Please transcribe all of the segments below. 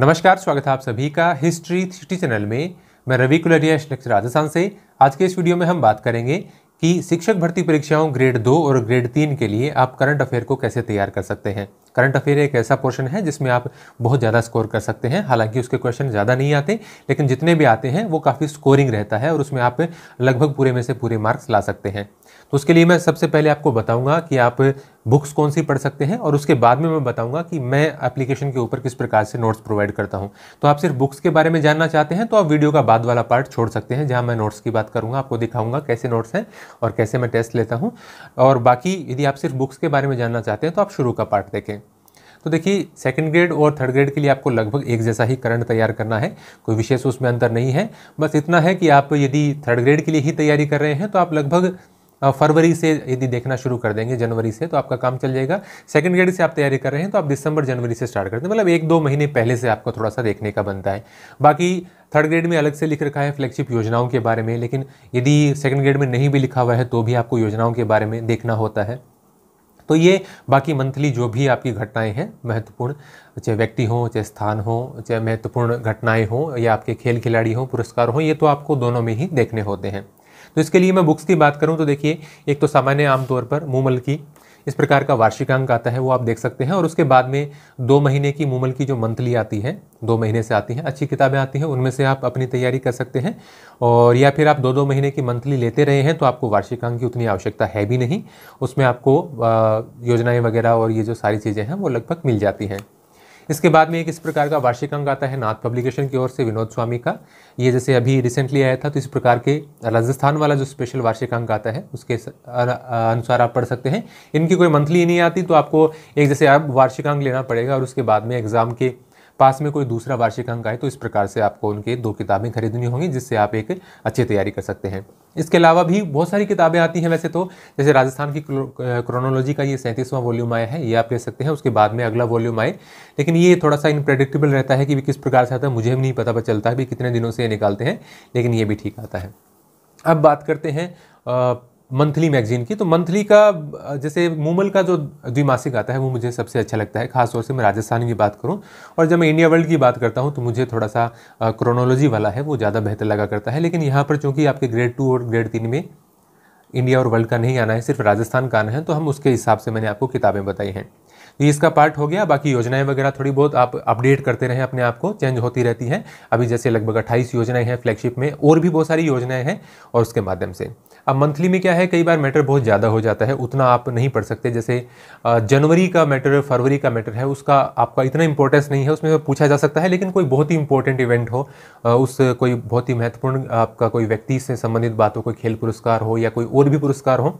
नमस्कार स्वागत है आप सभी का हिस्ट्री थ्री चैनल में मैं रवि कुलरिया श्रेक्ष राजस्थान से आज के इस वीडियो में हम बात करेंगे कि शिक्षक भर्ती परीक्षाओं ग्रेड दो और ग्रेड तीन के लिए आप करंट अफेयर को कैसे तैयार कर सकते हैं करंट अफेयर एक ऐसा पोर्शन है जिसमें आप बहुत ज़्यादा स्कोर कर सकते हैं हालांकि उसके क्वेश्चन ज़्यादा नहीं आते लेकिन जितने भी आते हैं वो काफ़ी स्कोरिंग रहता है और उसमें आप लगभग पूरे में से पूरे मार्क्स ला सकते हैं तो उसके लिए मैं सबसे पहले आपको बताऊँगा कि आप बुक्स कौन सी पढ़ सकते हैं और उसके बाद में मैं बताऊंगा कि मैं एप्लीकेशन के ऊपर किस प्रकार से नोट्स प्रोवाइड करता हूं तो आप सिर्फ बुक्स के बारे में जानना चाहते हैं तो आप वीडियो का बाद वाला पार्ट छोड़ सकते हैं जहां मैं नोट्स की बात करूंगा आपको दिखाऊंगा कैसे नोट्स हैं और कैसे मैं टेस्ट लेता हूँ और बाकी यदि आप सिर्फ बुक्स के बारे में जानना चाहते हैं तो आप शुरू का पार्ट देखें तो देखिए सेकेंड ग्रेड और थर्ड ग्रेड के लिए आपको लगभग एक जैसा ही करंट तैयार करना है कोई विशेष उसमें अंतर नहीं है बस इतना है कि आप यदि थर्ड ग्रेड के लिए ही तैयारी कर रहे हैं तो आप लगभग फरवरी से यदि देखना शुरू कर देंगे जनवरी से तो आपका काम चल जाएगा सेकंड ग्रेड से आप तैयारी कर रहे हैं तो आप दिसंबर जनवरी से स्टार्ट करते हैं मतलब एक दो महीने पहले से आपको थोड़ा सा देखने का बनता है बाकी थर्ड ग्रेड में अलग से लिख रखा है फ्लैगशिप योजनाओं के बारे में लेकिन यदि सेकंड ग्रेड में नहीं भी लिखा हुआ है तो भी आपको योजनाओं के बारे में देखना होता है तो ये बाकी मंथली जो भी आपकी घटनाएं हैं महत्वपूर्ण चाहे व्यक्ति हों चाहे स्थान हो चाहे महत्वपूर्ण घटनाएं हों या आपके खेल खिलाड़ी हों पुरस्कार हों ये तो आपको दोनों में ही देखने होते हैं तो इसके लिए मैं बुक्स की बात करूँ तो देखिए एक तो सामान्य आमतौर पर मूमल की इस प्रकार का वार्षिकांक आता है वो आप देख सकते हैं और उसके बाद में दो महीने की मूमल की जो मंथली आती है दो महीने से आती हैं अच्छी किताबें आती हैं उनमें से आप अपनी तैयारी कर सकते हैं और या फिर आप दो दो महीने की मंथली लेते रहे हैं तो आपको वार्षिकांक की उतनी आवश्यकता है भी नहीं उसमें आपको योजनाएँ वगैरह और ये जो सारी चीज़ें हैं वो लगभग मिल जाती हैं इसके बाद में एक इस प्रकार का वार्षिक अंक आता है नाथ पब्लिकेशन की ओर से विनोद स्वामी का ये जैसे अभी रिसेंटली आया था तो इस प्रकार के राजस्थान वाला जो स्पेशल वार्षिक अंक आता है उसके अनुसार आप पढ़ सकते हैं इनकी कोई मंथली नहीं आती तो आपको एक जैसे आप वार्षिक अंक लेना पड़ेगा और उसके बाद में एग्ज़ाम के पास में कोई दूसरा वार्षिक अंक आए तो इस प्रकार से आपको उनके दो किताबें खरीदनी होंगी जिससे आप एक अच्छी तैयारी कर सकते हैं इसके अलावा भी बहुत सारी किताबें आती हैं वैसे तो जैसे राजस्थान की क्रोनोलॉजी का ये सैंतीसवां वॉल्यूम आया है ये आप ले सकते हैं उसके बाद में अगला वॉल्यूम आए लेकिन ये थोड़ा सा इनप्रेडिक्टेबल रहता है कि किस प्रकार से आता है मुझे भी नहीं पता चलता है भी कितने दिनों से ये निकालते हैं लेकिन ये भी ठीक आता है अब बात करते हैं मंथली मैगजीन की तो मंथली का जैसे मूमल का जो द्विमासिक आता है वो मुझे सबसे अच्छा लगता है खासतौर से मैं राजस्थान की बात करूँ और जब मैं इंडिया वर्ल्ड की बात करता हूँ तो मुझे थोड़ा सा क्रोनोलॉजी वाला है वो ज़्यादा बेहतर लगा करता है लेकिन यहाँ पर चूँकि आपके ग्रेड टू और ग्रेड तीन में इंडिया और वर्ल्ड का नहीं आना है सिर्फ राजस्थान का आना है तो हम उसके हिसाब से मैंने आपको किताबें बताई हैं ये इसका पार्ट हो गया बाकी योजनाएं वगैरह थोड़ी बहुत आप अपडेट करते रहें अपने आप को चेंज होती रहती हैं अभी जैसे लगभग अट्ठाईस योजनाएं हैं फ्लैगशिप में और भी बहुत सारी योजनाएं हैं और उसके माध्यम से अब मंथली में क्या है कई बार मैटर बहुत ज़्यादा हो जाता है उतना आप नहीं पढ़ सकते जैसे जनवरी का मैटर फरवरी का मैटर है उसका आपका इतना इंपॉर्टेंस नहीं है उसमें तो पूछा जा सकता है लेकिन कोई बहुत ही इंपॉर्टेंट इवेंट हो उस कोई बहुत ही महत्वपूर्ण आपका कोई व्यक्ति से संबंधित बात हो कोई खेल पुरस्कार हो या कोई और भी पुरस्कार हो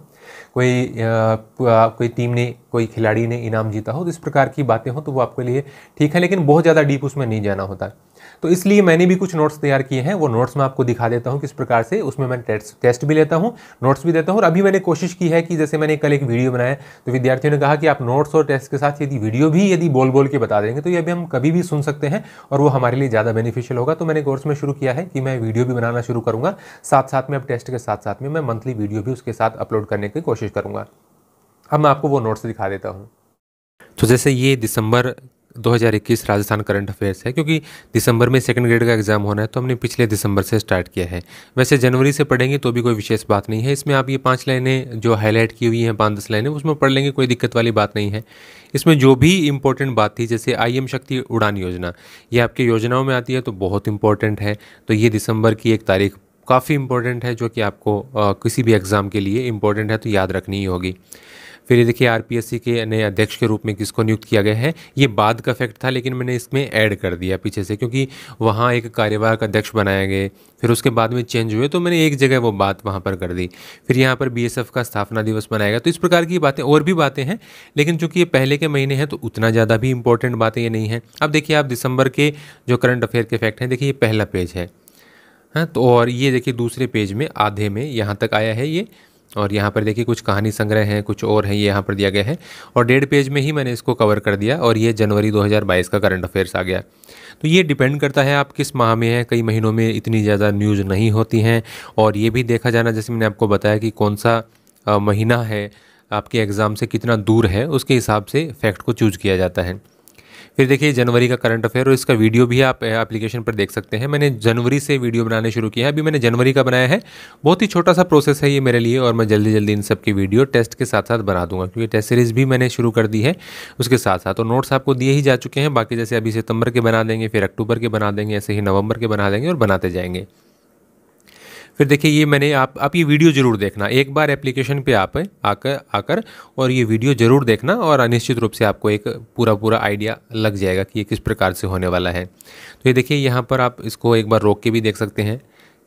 कोई कोई टीम ने कोई खिलाड़ी ने इनाम जीता हो तो इस प्रकार की बातें हो तो वो आपके लिए ठीक है लेकिन बहुत ज़्यादा डीप उसमें नहीं जाना होता है तो इसलिए मैंने भी कुछ नोट्स तैयार किए हैं वो नोट्स मैं आपको दिखा देता हूँ किस प्रकार से उसमें मैं टेस्ट टेस्ट भी लेता हूँ नोट्स भी देता हूँ और अभी मैंने कोशिश की है कि जैसे मैंने कल एक वीडियो बनाया तो विद्यार्थियों ने कहा कि आप नोट्स और टेस्ट के साथ यदि वीडियो भी यदि बोल बोल के बता देंगे तो ये अभी हम कभी भी सुन सकते हैं और वो हमारे लिए ज़्यादा बेनिफिशियल होगा तो मैंने कोर्स में शुरू किया है कि मैं वीडियो भी बनाना शुरू करूँगा साथ साथ में अब टेस्ट के साथ साथ में मैं मंथली वीडियो भी उसके साथ अपलोड करने की कोशिश करूँगा अब मैं आपको वो नोट्स दिखा देता हूँ तो जैसे ये दिसंबर 2021 राजस्थान करंट अफेयर्स है क्योंकि दिसंबर में सेकंड ग्रेड का एग्जाम होना है तो हमने पिछले दिसंबर से स्टार्ट किया है वैसे जनवरी से पढ़ेंगे तो भी कोई विशेष बात नहीं है इसमें आप ये पांच लाइनें जो हाईलाइट की हुई हैं पाँच दस लाइनें उसमें पढ़ लेंगे कोई दिक्कत वाली बात नहीं है इसमें जो भी इंपॉर्टेंट बात थी जैसे आई एम शक्ति उड़ान योजना ये आपके योजनाओं में आती है तो बहुत इंपॉर्टेंट है तो ये दिसंबर की एक तारीख काफ़ी इंपॉर्टेंट है जो कि आपको किसी भी एग्ज़ाम के लिए इंपॉर्टेंट है तो याद रखनी ही होगी फिर ये देखिए आरपीएससी के नए अध्यक्ष के रूप में किसको नियुक्त किया गया है ये बाद का फैक्ट था लेकिन मैंने इसमें ऐड कर दिया पीछे से क्योंकि वहाँ एक कार्यवाहक अध्यक्ष बनाए गए फिर उसके बाद में चेंज हुए तो मैंने एक जगह वो बात वहाँ पर कर दी फिर यहाँ पर बी का स्थापना दिवस मनाया गया तो इस प्रकार की बातें और भी बातें हैं लेकिन चूंकि ये पहले के महीने हैं तो उतना ज़्यादा भी इंपॉर्टेंट बातें ये नहीं है अब देखिए आप दिसंबर के जो करंट अफेयर के फैक्ट हैं देखिए ये पहला पेज है हाँ तो और ये देखिए दूसरे पेज में आधे में यहाँ तक आया है ये और यहाँ पर देखिए कुछ कहानी संग्रह हैं कुछ और हैं ये यहाँ पर दिया गया है और डेढ़ पेज में ही मैंने इसको कवर कर दिया और ये जनवरी 2022 का करंट अफेयर्स आ गया तो ये डिपेंड करता है आप किस माह में हैं कई महीनों में इतनी ज़्यादा न्यूज़ नहीं होती हैं और ये भी देखा जाना जैसे मैंने आपको बताया कि कौन सा महीना है आपके एग्ज़ाम से कितना दूर है उसके हिसाब से फैक्ट को चूज किया जाता है फिर देखिए जनवरी का करंट अफेयर और इसका वीडियो भी आप एप्लीकेशन पर देख सकते हैं मैंने जनवरी से वीडियो बनाने शुरू किया है अभी मैंने जनवरी का बनाया है बहुत ही छोटा सा प्रोसेस है ये मेरे लिए और मैं जल्दी जल्दी इन सब की वीडियो टेस्ट के साथ साथ बना दूंगा क्योंकि टेस्ट सीरीज़ भी मैंने शुरू कर दी है उसके साथ साथ और नोट्स आपको दिए ही जा चुके हैं बाकी जैसे अभी सितंबर के बना देंगे फिर अक्टूबर के बना देंगे ऐसे ही नवंबर के बना देंगे और बनाते जाएंगे फिर देखिए ये मैंने आप आप ये वीडियो ज़रूर देखना एक बार एप्लीकेशन पे आप आकर आकर और ये वीडियो ज़रूर देखना और अनिश्चित रूप से आपको एक पूरा पूरा आइडिया लग जाएगा कि ये किस प्रकार से होने वाला है तो ये देखिए यहाँ पर आप इसको एक बार रोक के भी देख सकते हैं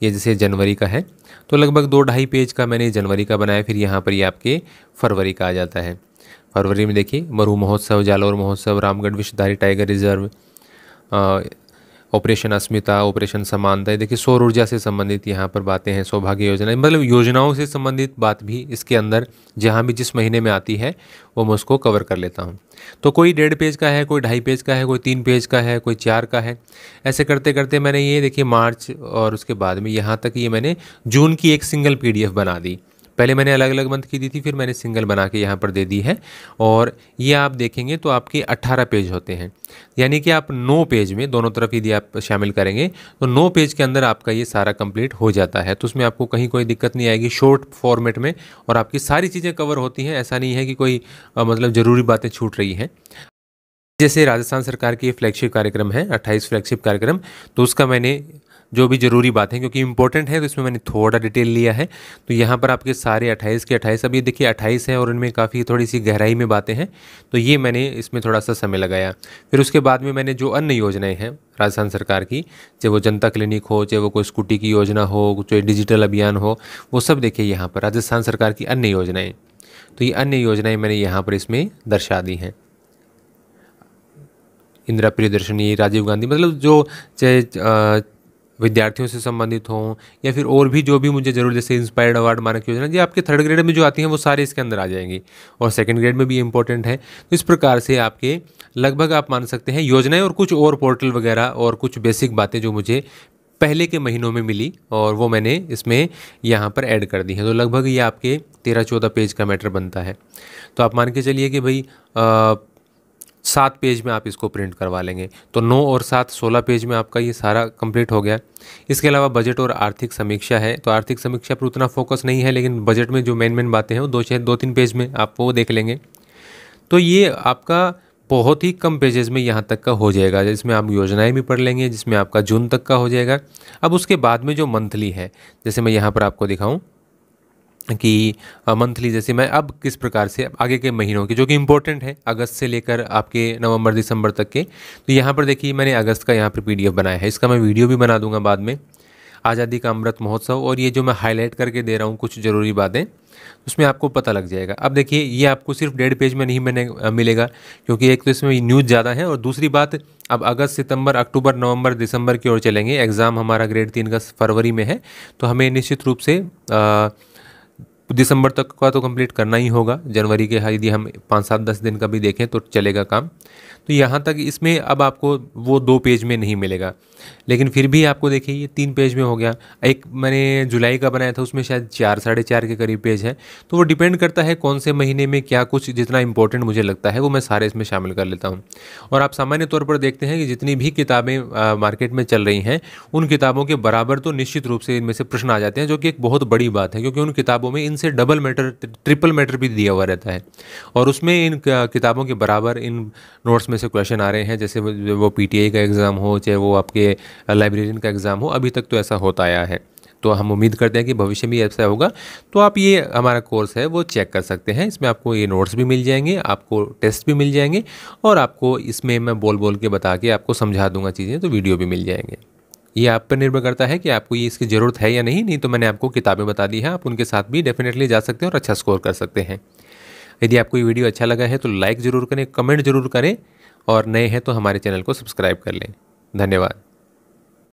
ये जैसे जनवरी का है तो लगभग दो ढाई पेज का मैंने जनवरी का बनाया फिर यहाँ पर ये आपके फरवरी का आ जाता है फरवरी में देखिए मरु Mahotsav Jalore Mahotsav Ramgarh Vishdhari tiger reserve operation Asmita operation Samanta देखिए सौर ऊर्जा से संबंधित यहाँ पर बातें हैं सौभाग्य योजना मतलब योजनाओं से संबंधित बात भी इसके अंदर जहाँ भी जिस महीने में आती है वो मैं उसको कवर कर लेता हूँ तो कोई डेढ़ पेज का है कोई ढाई पेज का है कोई तीन पेज का है कोई चार का है ऐसे करते करते मैंने ये देखिए मार्च और उसके बाद में यहाँ तक ये मैंने जून की एक सिंगल पी बना दी पहले मैंने अलग अलग मंथ की दी थी फिर मैंने सिंगल बना के यहाँ पर दे दी है और ये आप देखेंगे तो आपके 18 पेज होते हैं यानी कि आप 9 पेज में दोनों तरफ यदि आप शामिल करेंगे तो 9 पेज के अंदर आपका ये सारा कंप्लीट हो जाता है तो उसमें आपको कहीं कोई दिक्कत नहीं आएगी शॉर्ट फॉर्मेट में और आपकी सारी चीज़ें कवर होती हैं ऐसा नहीं है कि कोई आ, मतलब ज़रूरी बातें छूट रही हैं जैसे राजस्थान सरकार की फ्लैगशिप कार्यक्रम है 28 फ्लैगशिप कार्यक्रम तो उसका मैंने जो भी ज़रूरी बातें क्योंकि इंपॉर्टेंट है तो इसमें मैंने थोड़ा डिटेल लिया है तो यहाँ पर आपके सारे अट्ठाईस के अट्ठाईस अभी देखिए अट्ठाईस हैं और इनमें काफ़ी थोड़ी सी गहराई में बातें हैं तो ये मैंने इसमें थोड़ा सा समय लगाया फिर उसके बाद में मैंने जो अन्य योजनाएँ हैं राजस्थान सरकार की चाहे वो जनता क्लिनिक हो चाहे वो कोई स्कूटी की योजना हो चाहे डिजिटल अभियान हो वो सब देखिए यहाँ पर राजस्थान सरकार की अन्य योजनाएँ तो ये अन्य योजनाएँ मैंने यहाँ पर इसमें दर्शा दी हैं इंदिरा प्रियदर्शनी राजीव गांधी मतलब जो चाहे विद्यार्थियों से संबंधित हों या फिर और भी जो भी मुझे जरूर जैसे इंस्पायर्ड अवार्ड मानक योजना जी आपके थर्ड ग्रेड में जो आती हैं वो सारे इसके अंदर आ जाएंगी और सेकेंड ग्रेड में भी इंपॉर्टेंट है तो इस प्रकार से आपके लगभग आप मान सकते हैं योजनाएं और कुछ और पोर्टल वगैरह और कुछ बेसिक बातें जो मुझे पहले के महीनों में मिली और वो मैंने इसमें यहाँ पर ऐड कर दी है तो लगभग ये आपके तेरह चौदह पेज का मैटर बनता है तो आप मान के चलिए कि भाई सात पेज में आप इसको प्रिंट करवा लेंगे तो नौ और सात सोलह पेज में आपका ये सारा कंप्लीट हो गया इसके अलावा बजट और आर्थिक समीक्षा है तो आर्थिक समीक्षा पर उतना फोकस नहीं है लेकिन बजट में जो मेन मेन बातें हैं वो दो चाहे दो तीन पेज में आप वो देख लेंगे तो ये आपका बहुत ही कम पेजेस में यहाँ तक का हो जाएगा जिसमें आप योजनाएं भी पढ़ लेंगे जिसमें आपका जून तक का हो जाएगा अब उसके बाद में जो मंथली है जैसे मैं यहाँ पर आपको दिखाऊँ कि मंथली जैसे मैं अब किस प्रकार से आगे के महीनों के जो कि इम्पोर्टेंट है अगस्त से लेकर आपके नवंबर दिसंबर तक के तो यहाँ पर देखिए मैंने अगस्त का यहाँ पर पीडीएफ बनाया है इसका मैं वीडियो भी बना दूंगा बाद में आज़ादी का अमृत महोत्सव और ये जो मैं हाईलाइट करके दे रहा हूँ कुछ ज़रूरी बातें उसमें आपको पता लग जाएगा अब देखिए ये आपको सिर्फ डेढ़ पेज में नहीं मैंने मिलेगा क्योंकि एक तो इसमें न्यूज़ ज़्यादा है और दूसरी बात अब अगस्त सितंबर अक्टूबर नवंबर दिसंबर की ओर चलेंगे एग्ज़ाम हमारा ग्रेड तीन का फरवरी में है तो हमें निश्चित रूप से आ, दिसंबर तक का तो कंप्लीट करना ही होगा जनवरी के यदि हम पाँच सात दस दिन का भी देखें तो चलेगा काम तो यहाँ तक इसमें अब आपको वो दो पेज में नहीं मिलेगा लेकिन फिर भी आपको देखिए ये तीन पेज में हो गया एक मैंने जुलाई का बनाया था उसमें शायद चार साढ़े चार के करीब पेज है तो वो डिपेंड करता है कौन से महीने में क्या कुछ जितना इंपॉर्टेंट मुझे लगता है वो मैं सारे इसमें शामिल कर लेता हूँ और आप सामान्य तौर पर देखते हैं कि जितनी भी किताबें मार्केट में चल रही हैं उन किताबों के बराबर तो निश्चित रूप से इनमें से प्रश्न आ जाते हैं जो कि एक बहुत बड़ी बात है क्योंकि उन किताबों में इनसे डबल मैटर ट्रिपल मैटर भी दिया हुआ रहता है और उसमें इन किताबों के बराबर इन नोट्स में से क्वेश्चन आ रहे हैं जैसे वो पी का एग्ज़ाम हो चाहे वो आपके लिए लाइब्रेरियन का एग्ज़ाम हो अभी तक तो ऐसा होता आया है तो हम उम्मीद करते हैं कि भविष्य में ऐसा होगा तो आप ये हमारा कोर्स है वो चेक कर सकते हैं इसमें आपको ये नोट्स भी मिल जाएंगे आपको टेस्ट भी मिल जाएंगे और आपको इसमें मैं बोल बोल के बता के आपको समझा दूंगा चीज़ें तो वीडियो भी मिल जाएंगे ये आप पर निर्भर करता है कि आपको ये इसकी ज़रूरत है या नहीं नहीं तो मैंने आपको किताबें बता दी हैं आप उनके साथ भी डेफिनेटली जा सकते हैं और अच्छा स्कोर कर सकते हैं यदि आपको ये वीडियो अच्छा लगा है तो लाइक ज़रूर करें कमेंट ज़रूर करें और नए हैं तो हमारे चैनल को सब्सक्राइब कर लें धन्यवाद